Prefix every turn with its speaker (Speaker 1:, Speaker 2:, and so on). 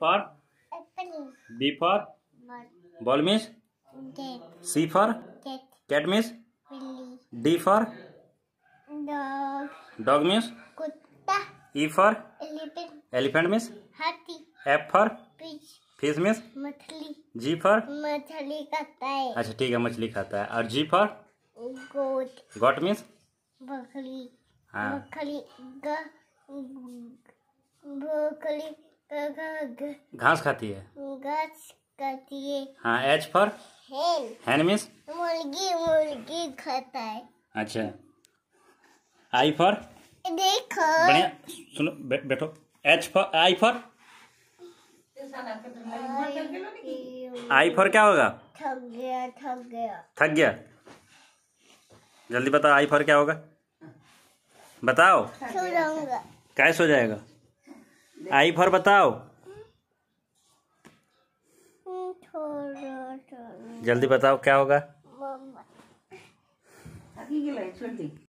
Speaker 1: for B for ball means C for cat means D for dog means E for elephant means F for fish means मछली G for
Speaker 2: मछली खाता है अच्छा ठीक
Speaker 1: है मछली खाता है और जी फॉर गोट गोट मीन्स बकरी हाँ
Speaker 2: बकरी बकरी घास खाती है घास खाती है
Speaker 1: हाँ H for hen hen means
Speaker 2: मुर्गी मुर्गी खाता है
Speaker 1: अच्छा आई फॉर
Speaker 2: देखो बढ़िया
Speaker 1: सुनो बैठो H for I for I for क्या होगा
Speaker 2: थक गया थक गया
Speaker 1: थक गया जल्दी बताओ आई फॉर क्या होगा बताओ
Speaker 2: सो जाऊंगा
Speaker 1: कैसे हो जाएगा आई फॉर बताओ जल्दी बताओ क्या होगा